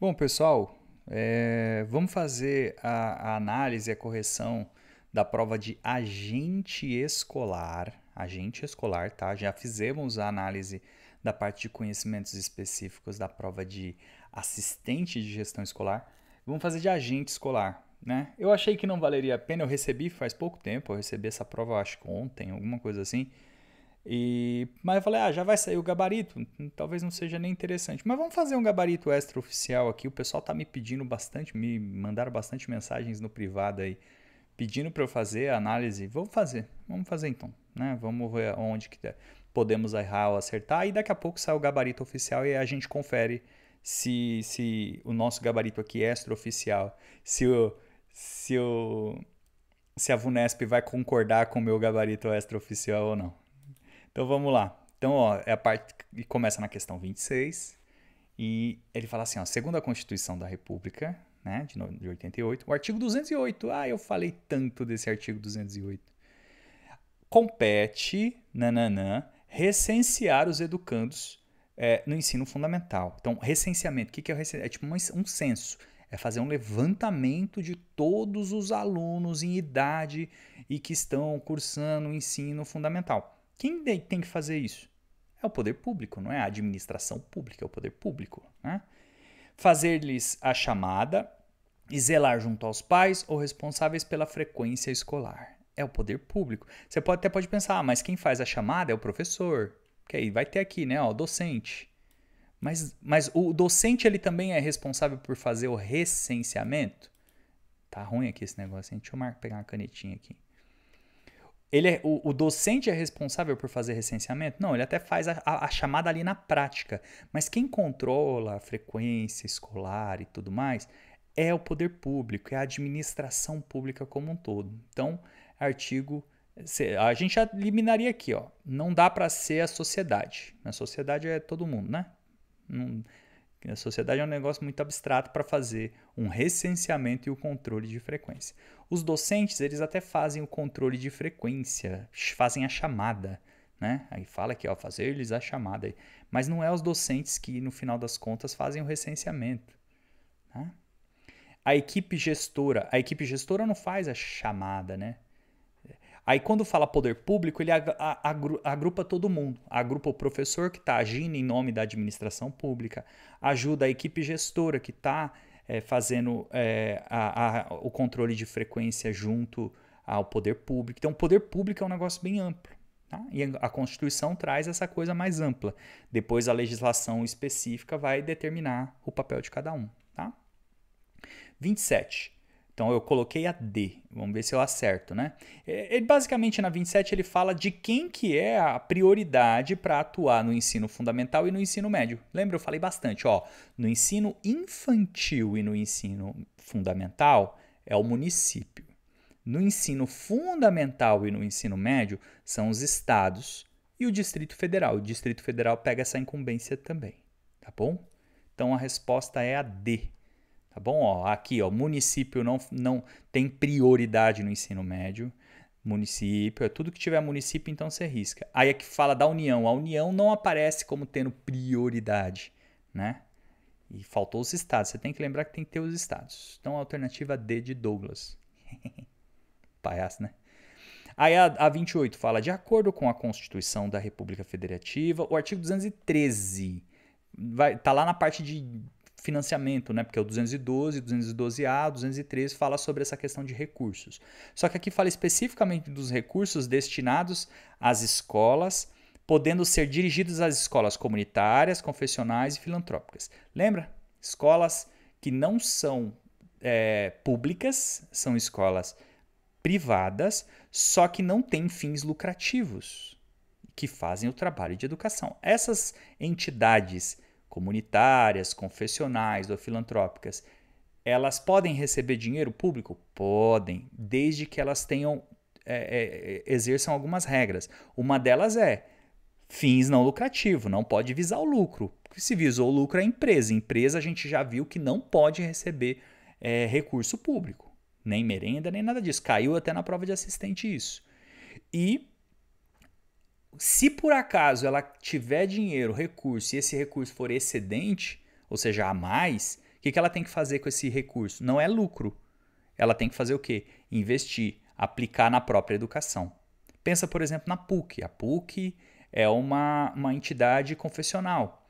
Bom, pessoal, é, vamos fazer a, a análise e a correção da prova de agente escolar. Agente escolar, tá? Já fizemos a análise da parte de conhecimentos específicos da prova de assistente de gestão escolar. Vamos fazer de agente escolar, né? Eu achei que não valeria a pena, eu recebi faz pouco tempo, eu recebi essa prova acho que ontem, alguma coisa assim. E, mas eu falei, ah, já vai sair o gabarito, talvez não seja nem interessante. Mas vamos fazer um gabarito extra oficial aqui. O pessoal tá me pedindo bastante, me mandaram bastante mensagens no privado aí, pedindo para eu fazer a análise. Vamos fazer, vamos fazer então, né? Vamos ver onde que podemos errar ou acertar. E daqui a pouco sai o gabarito oficial e a gente confere se, se o nosso gabarito aqui é extra oficial, se o, se o, se a Vunesp vai concordar com o meu gabarito extra oficial ou não. Então vamos lá. Então, ó, é a parte que começa na questão 26. E ele fala assim, ó, segundo a Constituição da República, né, de, 88, o artigo 208. Ah, eu falei tanto desse artigo 208. Compete, nananã, recensear os educandos é, no ensino fundamental. Então, recenseamento, o que, que é o recenseamento? É tipo um censo. É fazer um levantamento de todos os alunos em idade e que estão cursando o ensino fundamental. Quem tem que fazer isso? É o poder público, não é a administração pública, é o poder público. Né? Fazer-lhes a chamada e zelar junto aos pais ou responsáveis pela frequência escolar. É o poder público. Você pode, até pode pensar, ah, mas quem faz a chamada é o professor. Que aí vai ter aqui, né? o docente. Mas, mas o docente ele também é responsável por fazer o recenseamento? Tá ruim aqui esse negócio, hein? Deixa eu pegar uma canetinha aqui. Ele é, o, o, docente é responsável por fazer recenseamento? Não, ele até faz a, a, a, chamada ali na prática. Mas quem controla a frequência escolar e tudo mais é o poder público, é a administração pública como um todo. Então, artigo. A gente já eliminaria aqui, ó. Não dá para ser a sociedade. A sociedade é todo mundo, né? Não a sociedade é um negócio muito abstrato para fazer um recenseamento e o controle de frequência. Os docentes, eles até fazem o controle de frequência, fazem a chamada, né? Aí fala que ó, fazer eles a chamada. Mas não é os docentes que, no final das contas, fazem o recenseamento. Né? A equipe gestora, a equipe gestora não faz a chamada, né? Aí quando fala poder público, ele agrupa todo mundo. Agrupa o professor que está agindo em nome da administração pública, ajuda a equipe gestora que está é, fazendo é, a, a, o controle de frequência junto ao poder público. Então, o poder público é um negócio bem amplo. Tá? E a Constituição traz essa coisa mais ampla. Depois, a legislação específica vai determinar o papel de cada um. Tá? 27. Então eu coloquei a D, vamos ver se eu acerto, né? Ele é, é, basicamente na 27 ele fala de quem que é a prioridade para atuar no ensino fundamental e no ensino médio. Lembra eu falei bastante, ó, no ensino infantil e no ensino fundamental é o município. No ensino fundamental e no ensino médio são os estados e o Distrito Federal. O Distrito Federal pega essa incumbência também, tá bom? Então a resposta é a D, Tá bom? Ó, aqui, ó, município não, não tem prioridade no ensino médio. Município, é tudo que tiver município, então você risca. Aí aqui fala da União. A União não aparece como tendo prioridade, né? E faltou os estados. Você tem que lembrar que tem que ter os estados. Então, a alternativa D de Douglas. Palhaço, né? Aí a, a 28 fala: de acordo com a Constituição da República Federativa, o artigo 213 está lá na parte de financiamento, né? Porque é o 212, 212A, 213 fala sobre essa questão de recursos. Só que aqui fala especificamente dos recursos destinados às escolas, podendo ser dirigidos às escolas comunitárias, confessionais e filantrópicas. Lembra? Escolas que não são é, públicas, são escolas privadas, só que não têm fins lucrativos, que fazem o trabalho de educação. Essas entidades comunitárias, confessionais ou filantrópicas, elas podem receber dinheiro público? Podem, desde que elas tenham é, é, é exerçam algumas regras. Uma delas é fins não lucrativos, não pode visar o lucro. se visou o lucro, é a empresa. empresa a gente já viu que não pode receber é, recurso público, nem merenda, nem nada disso. Caiu até na prova de assistente isso. E se por acaso ela tiver dinheiro, recurso, e esse recurso for excedente, ou seja, a mais, o que, que ela tem que fazer com esse recurso? Não é lucro. Ela tem que fazer o quê? Investir, aplicar na própria educação. Pensa, por exemplo, na PUC. A PUC é uma, uma entidade confessional.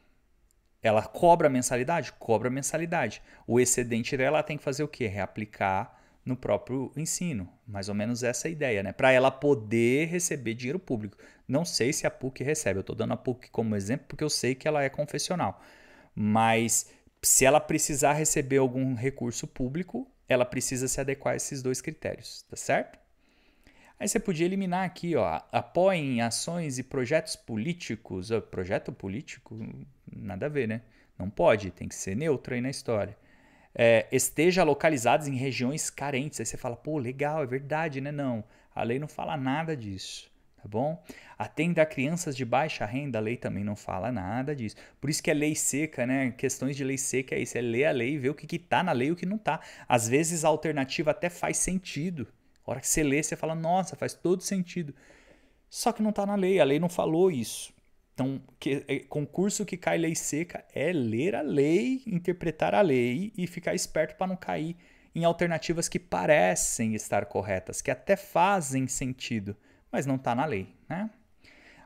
Ela cobra mensalidade? Cobra mensalidade. O excedente dela tem que fazer o quê? Reaplicar no próprio ensino. Mais ou menos essa ideia, né? Para ela poder receber dinheiro público. Não sei se a PUC recebe, eu estou dando a PUC como exemplo porque eu sei que ela é confessional. Mas se ela precisar receber algum recurso público, ela precisa se adequar a esses dois critérios, tá certo? Aí você podia eliminar aqui, ó, apoiem ações e projetos políticos. Ah, projeto político, nada a ver, né? Não pode, tem que ser neutro aí na história é, esteja localizado em regiões carentes. Aí você fala, pô, legal, é verdade, né? Não, a lei não fala nada disso. Tá bom? Atenda a crianças de baixa renda, a lei também não fala nada disso. Por isso que é lei seca, né? Questões de lei seca é isso, é ler a lei e ver o que, que tá na lei e o que não tá. Às vezes a alternativa até faz sentido. A hora que você lê, você fala, nossa, faz todo sentido. Só que não tá na lei, a lei não falou isso. Então, que, é, concurso que cai lei seca é ler a lei, interpretar a lei e ficar esperto para não cair em alternativas que parecem estar corretas, que até fazem sentido, mas não está na lei, né?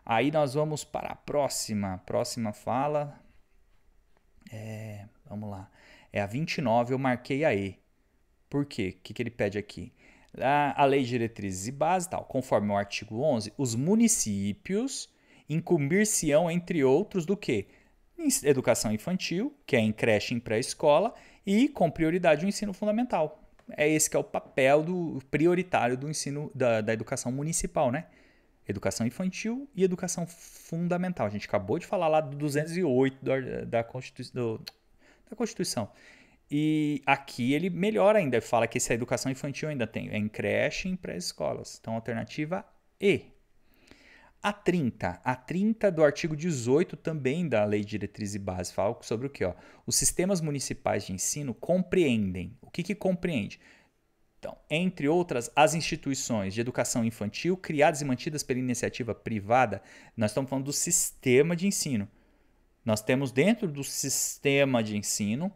Aí nós vamos para a próxima. Próxima fala. É, vamos lá. É a 29, eu marquei a E. Por quê? O que, que ele pede aqui? A, a lei de diretrizes e base, tal, conforme o artigo 11, os municípios incumbir-se-ão, entre outros, do que? Educação infantil, que é em creche e em pré-escola, e com prioridade o ensino fundamental. É esse que é o papel do prioritário do ensino da, da educação municipal, né? Educação infantil e educação fundamental. A gente acabou de falar lá do 208 da, da, Constituição, do, da Constituição. E aqui ele melhora ainda, fala que essa educação infantil ainda tem, é em creche e em pré-escolas. Então, alternativa E. A 30, a 30 do artigo 18 também da Lei de Diretriz e Base fala sobre o que? Ó, os sistemas municipais de ensino compreendem. O que, que compreende? Então, entre outras, as instituições de educação infantil criadas e mantidas pela iniciativa privada, nós estamos falando do sistema de ensino. Nós temos dentro do sistema de ensino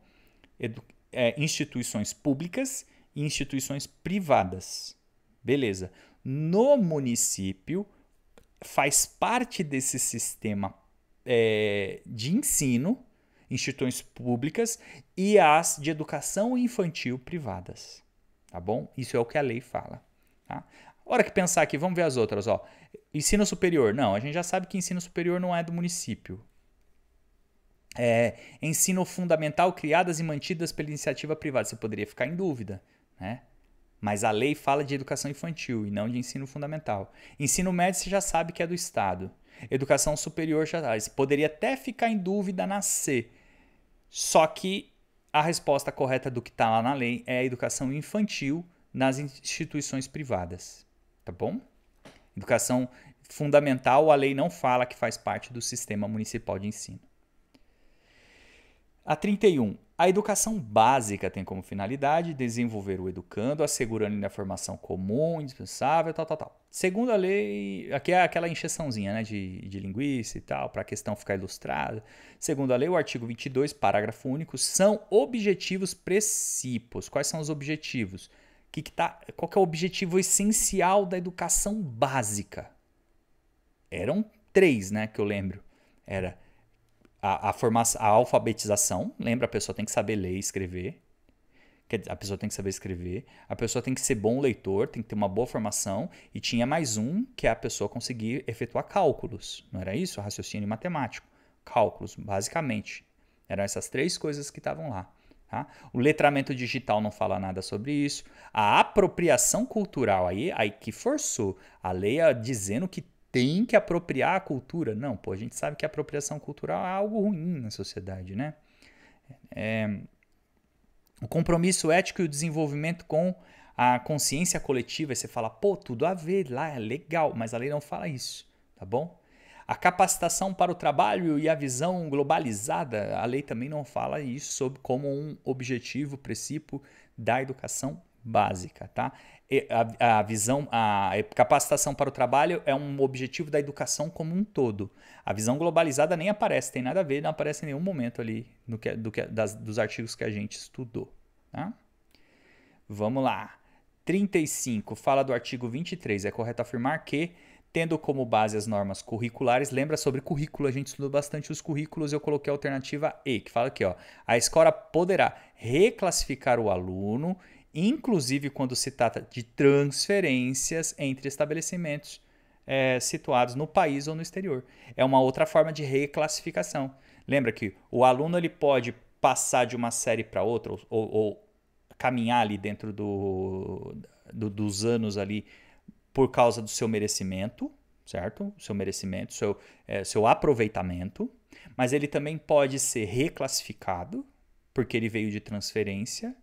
é, instituições públicas e instituições privadas. Beleza. No município, faz parte desse sistema é, de ensino, instituições públicas e as de educação infantil privadas. Tá bom? Isso é o que a lei fala. Tá? Hora que pensar aqui, vamos ver as outras. Ó. Ensino superior. Não, a gente já sabe que ensino superior não é do município. É, ensino fundamental criadas e mantidas pela iniciativa privada. Você poderia ficar em dúvida, né? Mas a lei fala de educação infantil e não de ensino fundamental. Ensino médio você já sabe que é do Estado. Educação superior já sabe. Você poderia até ficar em dúvida na C. Só que a resposta correta do que está lá na lei é a educação infantil nas instituições privadas. Tá bom? Educação fundamental, a lei não fala que faz parte do sistema municipal de ensino. A 31. A educação básica tem como finalidade desenvolver o educando, assegurando-lhe a formação comum, indispensável, tal, tal, tal. Segundo a lei, aqui é aquela encheçãozinha né, de, de linguiça e tal, para a questão ficar ilustrada. Segundo a lei, o artigo 22, parágrafo único, são objetivos precípios. Quais são os objetivos? Que que tá, qual que é o objetivo essencial da educação básica? Eram três, né, que eu lembro. Era a, a, formação, a alfabetização. Lembra, a pessoa tem que saber ler e escrever. A pessoa tem que saber escrever. A pessoa tem que ser bom leitor, tem que ter uma boa formação. E tinha mais um, que é a pessoa conseguir efetuar cálculos. Não era isso? Raciocínio matemático. Cálculos, basicamente. Eram essas três coisas que estavam lá. Tá? O letramento digital não fala nada sobre isso. A apropriação cultural aí, aí que forçou a lei dizendo que tem que apropriar a cultura. Não, pô, a gente sabe que a apropriação cultural é algo ruim na sociedade, né? É, o compromisso ético e o desenvolvimento com a consciência coletiva, você fala, pô, tudo a ver lá, é legal, mas a lei não fala isso, tá bom? A capacitação para o trabalho e a visão globalizada, a lei também não fala isso sobre como um objetivo, princípio da educação básica, tá? a, a visão, a capacitação para o trabalho é um objetivo da educação como um todo. A visão globalizada nem aparece, tem nada a ver, não aparece em nenhum momento ali no que, do que, das, dos artigos que a gente estudou. Tá? Vamos lá. 35 fala do artigo 23. É correto afirmar que, tendo como base as normas curriculares, lembra sobre currículo, a gente estudou bastante os currículos, eu coloquei a alternativa E, que fala aqui, ó. A escola poderá reclassificar o aluno inclusive quando se trata de transferências entre estabelecimentos é, situados no país ou no exterior. É uma outra forma de reclassificação. Lembra que o aluno ele pode passar de uma série para outra ou, ou, caminhar ali dentro do, do, dos anos ali por causa do seu merecimento, certo? Seu merecimento, seu, é, seu aproveitamento, mas ele também pode ser reclassificado porque ele veio de transferência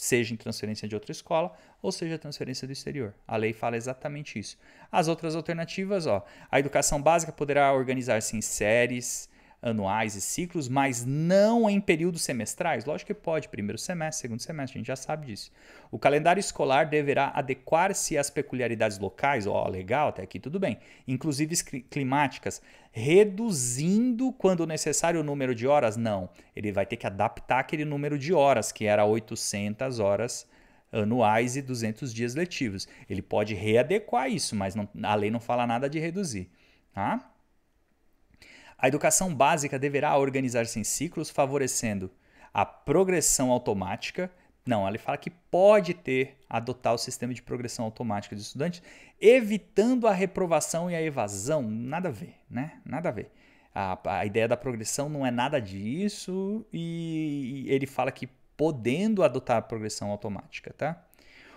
seja em transferência de outra escola ou seja transferência do exterior. A lei fala exatamente isso. As outras alternativas, ó, a educação básica poderá organizar-se em séries, anuais e ciclos, mas não em períodos semestrais? Lógico que pode, primeiro semestre, segundo semestre, a gente já sabe disso. O calendário escolar deverá adequar-se às peculiaridades locais, ó, legal, até aqui tudo bem, inclusive climáticas, reduzindo, quando necessário, o número de horas? Não, ele vai ter que adaptar aquele número de horas, que era 800 horas anuais e 200 dias letivos. Ele pode readequar isso, mas não, a lei não fala nada de reduzir, tá? A educação básica deverá organizar-se em ciclos, favorecendo a progressão automática. Não, ele fala que pode ter, adotar o sistema de progressão automática dos estudantes, evitando a reprovação e a evasão. Nada a ver, né? Nada a ver. A, a ideia da progressão não é nada disso e, e ele fala que podendo adotar a progressão automática, tá?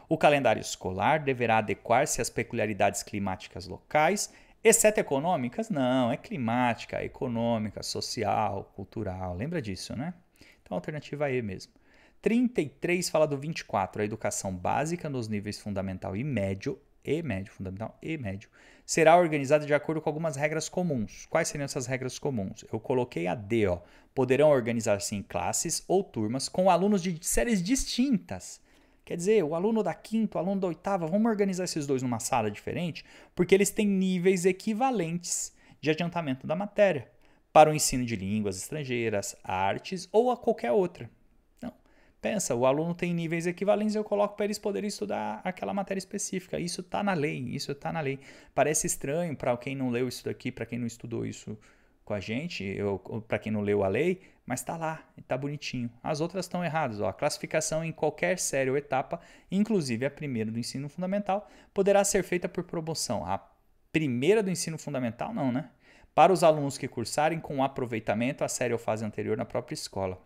O calendário escolar deverá adequar-se às peculiaridades climáticas locais Exceto econômicas? Não, é climática, econômica, social, cultural. Lembra disso, né? Então, alternativa é E mesmo. 33 fala do 24, a educação básica nos níveis fundamental e médio, e médio, fundamental e médio, será organizada de acordo com algumas regras comuns. Quais seriam essas regras comuns? Eu coloquei a D, ó. Poderão organizar-se em classes ou turmas com alunos de séries distintas Quer dizer, o aluno da quinta, o aluno da oitava, vamos organizar esses dois numa sala diferente, porque eles têm níveis equivalentes de adiantamento da matéria para o ensino de línguas estrangeiras, artes ou a qualquer outra. Então, pensa, o aluno tem níveis equivalentes, eu coloco para eles poderem estudar aquela matéria específica. Isso está na lei, isso está na lei. Parece estranho para quem não leu isso daqui, para quem não estudou isso com a gente, para quem não leu a lei, mas está lá, está bonitinho. As outras estão erradas. Ó. A classificação em qualquer série ou etapa, inclusive a primeira do ensino fundamental, poderá ser feita por promoção. A primeira do ensino fundamental, não, né? Para os alunos que cursarem com aproveitamento a série ou fase anterior na própria escola.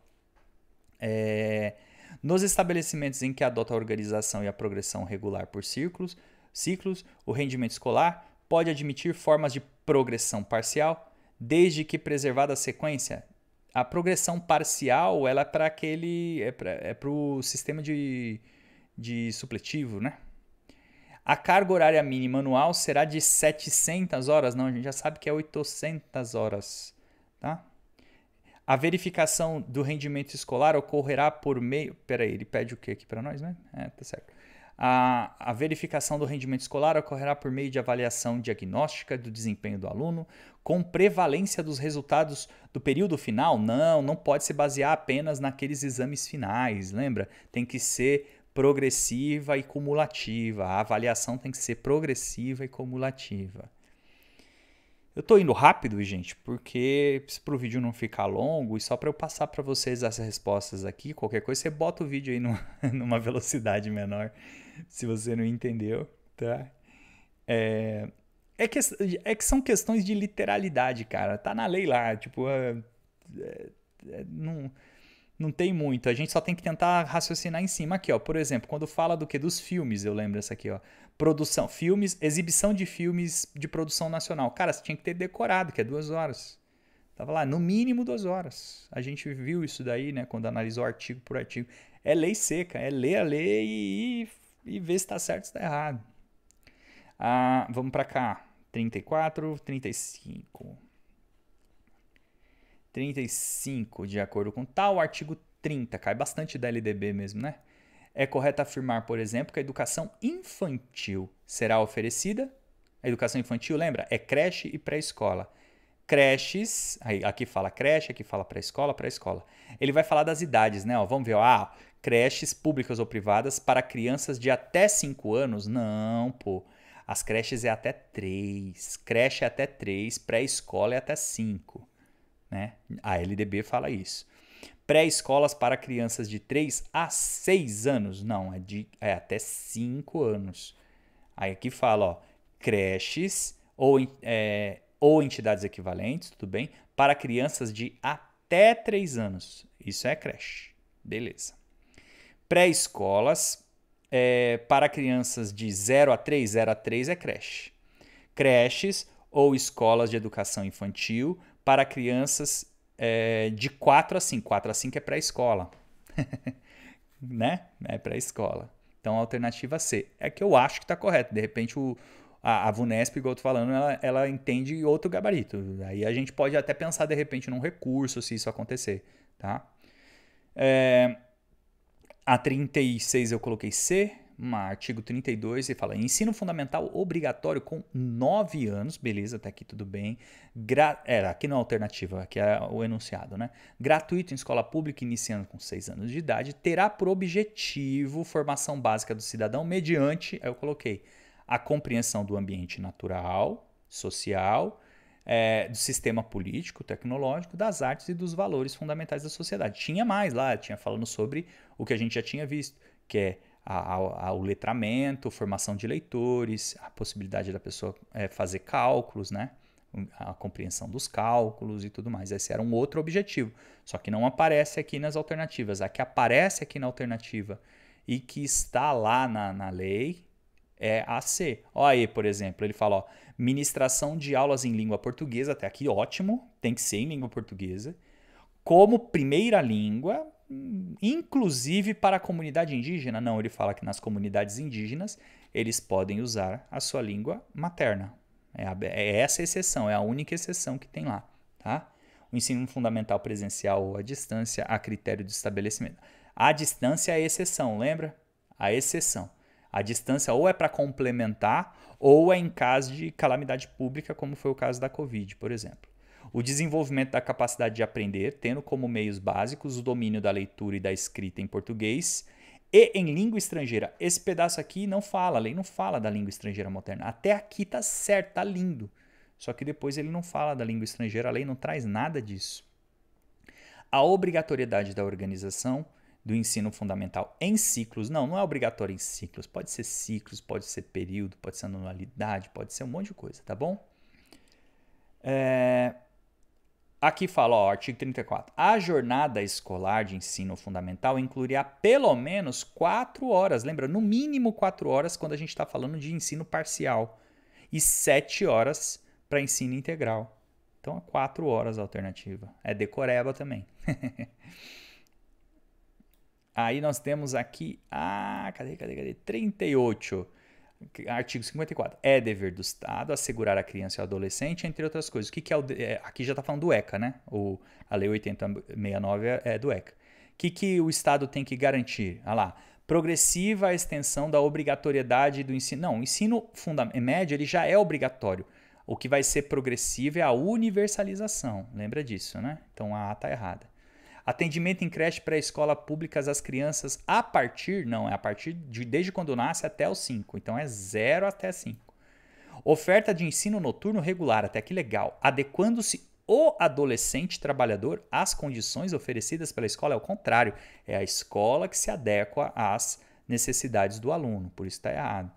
É... Nos estabelecimentos em que adota a organização e a progressão regular por círculos, ciclos, o rendimento escolar pode admitir formas de progressão parcial, desde que preservada a sequência, a progressão parcial ela é para aquele é para é o sistema de, de supletivo, né? A carga horária mínima anual será de 700 horas, não, a gente já sabe que é 800 horas, tá? A verificação do rendimento escolar ocorrerá por meio. Peraí, ele pede o que aqui para nós, né? É, tá certo. A, a, verificação do rendimento escolar ocorrerá por meio de avaliação diagnóstica do desempenho do aluno, com prevalência dos resultados do período final. Não, não pode se basear apenas naqueles exames finais, lembra? Tem que ser progressiva e cumulativa. A avaliação tem que ser progressiva e cumulativa. Eu estou indo rápido, gente, porque para o vídeo não ficar longo e só para eu passar para vocês as respostas aqui, qualquer coisa, você bota o vídeo aí numa, numa velocidade menor se você não entendeu, tá? É, é que, é que são questões de literalidade, cara. Tá na lei lá, tipo, é, é, é, não, não tem muito. A gente só tem que tentar raciocinar em cima aqui, ó. Por exemplo, quando fala do que dos filmes, eu lembro essa aqui, ó. Produção, filmes, exibição de filmes de produção nacional. Cara, você tinha que ter decorado, que é duas horas. Tava lá, no mínimo duas horas. A gente viu isso daí, né, quando analisou artigo por artigo. É lei seca, é ler a lei e e ver se está certo ou está errado. Ah, vamos para cá. 34, 35. 35, de acordo com tal artigo 30, cai bastante da LDB mesmo, né? É correto afirmar, por exemplo, que a educação infantil será oferecida. A educação infantil, lembra? É creche e pré-escola. Creches, aí, aqui fala creche, aqui fala pré-escola, pré-escola. Ele vai falar das idades, né? Ó, vamos ver, ó, ah, creches públicas ou privadas para crianças de até 5 anos? Não, pô. As creches é até 3. Creche é até 3, pré-escola é até 5. Né? A LDB fala isso. Pré-escolas para crianças de 3 a 6 anos? Não, é, de, é até 5 anos. Aí aqui fala, ó, creches ou, é, ou entidades equivalentes, tudo bem, para crianças de até 3 anos. Isso é creche. Beleza. Pré-escolas é, para crianças de 0 a 3, 0 a 3 é creche. Creches ou escolas de educação infantil para crianças é, de 4 a 5. 4 a 5 é pré-escola. né? É pré-escola. Então a alternativa C. É que eu acho que está correto. De repente o, a, a VUNESP, igual eu estou falando, ela, ela entende outro gabarito. Aí a gente pode até pensar de repente num recurso se isso acontecer, tá? É, a 36 eu coloquei C, artigo 32, e fala: ensino fundamental obrigatório com 9 anos, beleza, até aqui tudo bem. Gra é, aqui não é alternativa, aqui é o enunciado, né? Gratuito em escola pública, iniciando com 6 anos de idade, terá por objetivo formação básica do cidadão mediante, aí eu coloquei, a compreensão do ambiente natural, social, é, do sistema político, tecnológico, das artes e dos valores fundamentais da sociedade. Tinha mais lá, tinha falando sobre o que a gente já tinha visto, que é a, a, a, o letramento, formação de leitores, a possibilidade da pessoa é, fazer cálculos, né? a compreensão dos cálculos e tudo mais. Esse era um outro objetivo, só que não aparece aqui nas alternativas. A que aparece aqui na alternativa e que está lá na, na lei, é AC. Olha aí, por exemplo, ele fala, ó, ministração de aulas em língua portuguesa, até aqui ótimo, tem que ser em língua portuguesa, como primeira língua, inclusive para a comunidade indígena. Não, ele fala que nas comunidades indígenas eles podem usar a sua língua materna. É, a, é essa exceção, é a única exceção que tem lá, tá? O ensino fundamental presencial ou à distância, a critério do estabelecimento. A distância é a exceção, lembra? A exceção. A distância ou é para complementar ou é em caso de calamidade pública, como foi o caso da Covid, por exemplo. O desenvolvimento da capacidade de aprender, tendo como meios básicos o domínio da leitura e da escrita em português e em língua estrangeira. Esse pedaço aqui não fala, a lei não fala da língua estrangeira moderna. Até aqui tá certo, tá lindo. Só que depois ele não fala da língua estrangeira, a lei não traz nada disso. A obrigatoriedade da organização do ensino fundamental em ciclos. Não, não é obrigatório em ciclos. Pode ser ciclos, pode ser período, pode ser anualidade, pode ser um monte de coisa, tá bom? É... Aqui fala, ó, artigo 34. A jornada escolar de ensino fundamental incluirá pelo menos quatro horas. Lembra, no mínimo quatro horas quando a gente está falando de ensino parcial. E sete horas para ensino integral. Então, é quatro horas a alternativa. É decoreba também. Aí nós temos aqui, ah, cadê, cadê, cadê? 38. Artigo 54. É dever do Estado assegurar a criança e o adolescente, entre outras coisas. O que, que é o. É, aqui já está falando do ECA, né? O, a Lei 8069 é, é do ECA. O que, que o Estado tem que garantir? Ah lá. Progressiva a extensão da obrigatoriedade do ensino. Não, o ensino médio ele já é obrigatório. O que vai ser progressivo é a universalização. Lembra disso, né? Então a A está errada. Atendimento em creche pré-escola públicas às crianças a partir, não, é a partir de desde quando nasce até os 5. Então é 0 até 5. Oferta de ensino noturno regular, até que legal, adequando-se o adolescente trabalhador às condições oferecidas pela escola. É o contrário, é a escola que se adequa às necessidades do aluno, por isso está errado.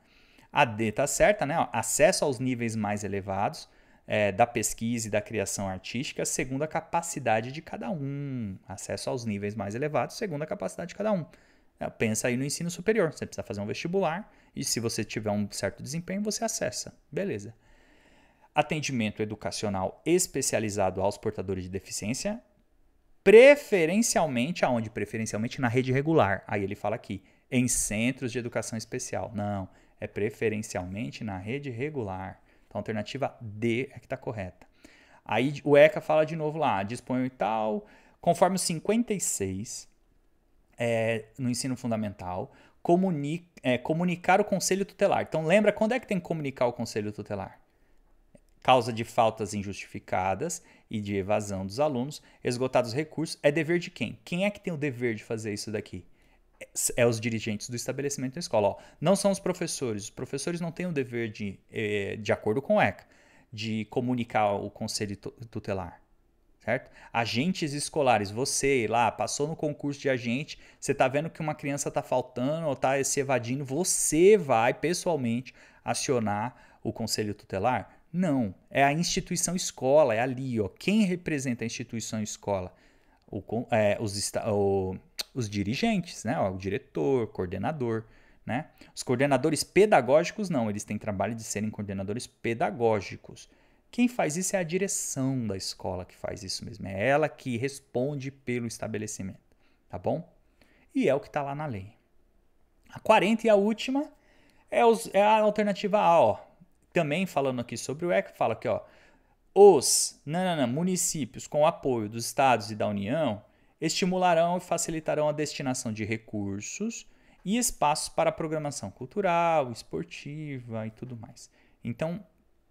A D está certa, né? acesso aos níveis mais elevados é, da pesquisa e da criação artística segundo a capacidade de cada um. Acesso aos níveis mais elevados segundo a capacidade de cada um. É, pensa aí no ensino superior. Você precisa fazer um vestibular e se você tiver um certo desempenho, você acessa. Beleza. Atendimento educacional especializado aos portadores de deficiência, preferencialmente aonde? Preferencialmente na rede regular. Aí ele fala aqui, em centros de educação especial. Não, é preferencialmente na rede regular. Então, a alternativa D é que está correta. Aí o ECA fala de novo lá, disponho e tal, conforme o 56 é, no ensino fundamental, comuni é, comunicar o conselho tutelar. Então, lembra quando é que tem que comunicar o conselho tutelar? Causa de faltas injustificadas e de evasão dos alunos, esgotados recursos, é dever de quem? Quem é que tem o dever de fazer isso daqui? é os dirigentes do estabelecimento da escola. Ó, não são os professores. Os professores não têm o dever de, eh, de acordo com o ECA, de comunicar o conselho tutelar. Certo? Agentes escolares, você lá passou no concurso de agente, você está vendo que uma criança está faltando ou está se evadindo, você vai pessoalmente acionar o conselho tutelar? Não, é a instituição escola, é ali, ó. Quem representa a instituição escola? O, é, os, o, os dirigentes, né? o diretor, coordenador. Né? Os coordenadores pedagógicos não, eles têm trabalho de serem coordenadores pedagógicos. Quem faz isso é a direção da escola que faz isso mesmo. É ela que responde pelo estabelecimento, tá bom? E é o que está lá na lei. A 40 e a última é, os, é a alternativa A, ó. Também falando aqui sobre o ECA, fala aqui, ó. Os não, não, não, municípios com apoio dos estados e da União estimularão e facilitarão a destinação de recursos e espaços para programação cultural, esportiva e tudo mais. Então,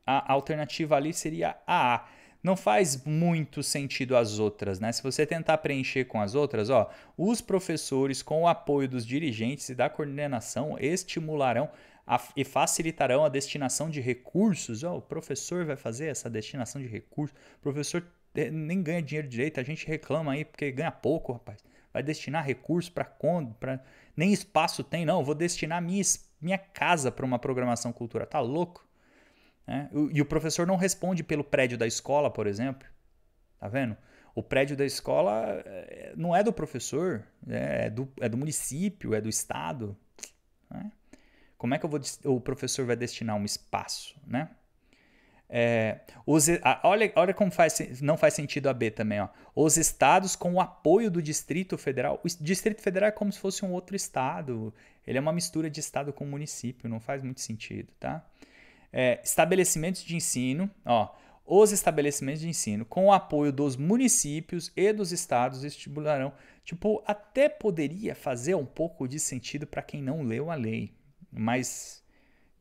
a alternativa ali seria a A. Não faz muito sentido as outras, né? Se você tentar preencher com as outras, ó, os professores, com o apoio dos dirigentes e da coordenação, estimularão a, e facilitarão a destinação de recursos. Ó, o professor vai fazer essa destinação de recursos. O professor é, nem ganha dinheiro direito, a gente reclama aí porque ganha pouco, rapaz. Vai destinar recurso para quando? Pra... Nem espaço tem, não. vou destinar minha, minha casa para uma programação cultural Tá louco? É? E o professor não responde pelo prédio da escola, por exemplo. Tá vendo? O prédio da escola é, não é do professor, é, é do, é do município, é do estado. Né? Como é que vou, o professor vai destinar um espaço, né? É, os, a, olha, olha como faz, não faz sentido a B também. Ó. Os estados com o apoio do Distrito Federal. O Distrito Federal é como se fosse um outro estado. Ele é uma mistura de estado com município, não faz muito sentido, tá? É, estabelecimentos de ensino. Ó, os estabelecimentos de ensino, com o apoio dos municípios e dos estados, estimularão. Tipo, até poderia fazer um pouco de sentido para quem não leu a lei, mas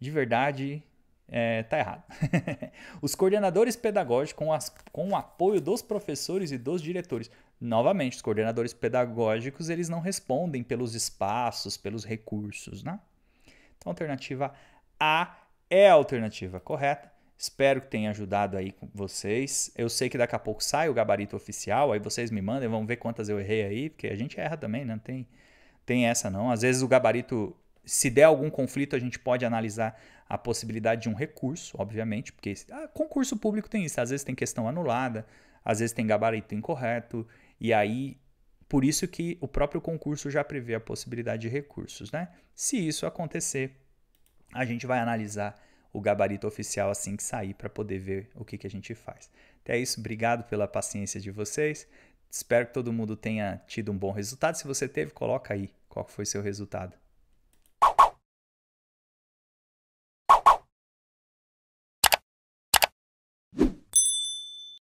de verdade é, tá errado. Os coordenadores pedagógicos, com, as, com o apoio dos professores e dos diretores. Novamente, os coordenadores pedagógicos eles não respondem pelos espaços, pelos recursos, né? Então, alternativa A é a alternativa correta. Espero que tenha ajudado aí com vocês. Eu sei que daqui a pouco sai o gabarito oficial, aí vocês me mandem, vamos ver quantas eu errei aí, porque a gente erra também, né? Não tem, tem essa não. Às vezes o gabarito, se der algum conflito, a gente pode analisar a possibilidade de um recurso, obviamente, porque ah, concurso público tem isso, às vezes tem questão anulada, às vezes tem gabarito incorreto, e aí por isso que o próprio concurso já prevê a possibilidade de recursos, né? Se isso acontecer, a gente vai analisar o gabarito oficial assim que sair para poder ver o que, que a gente faz. Então é isso, obrigado pela paciência de vocês. Espero que todo mundo tenha tido um bom resultado. Se você teve, coloca aí qual foi seu resultado.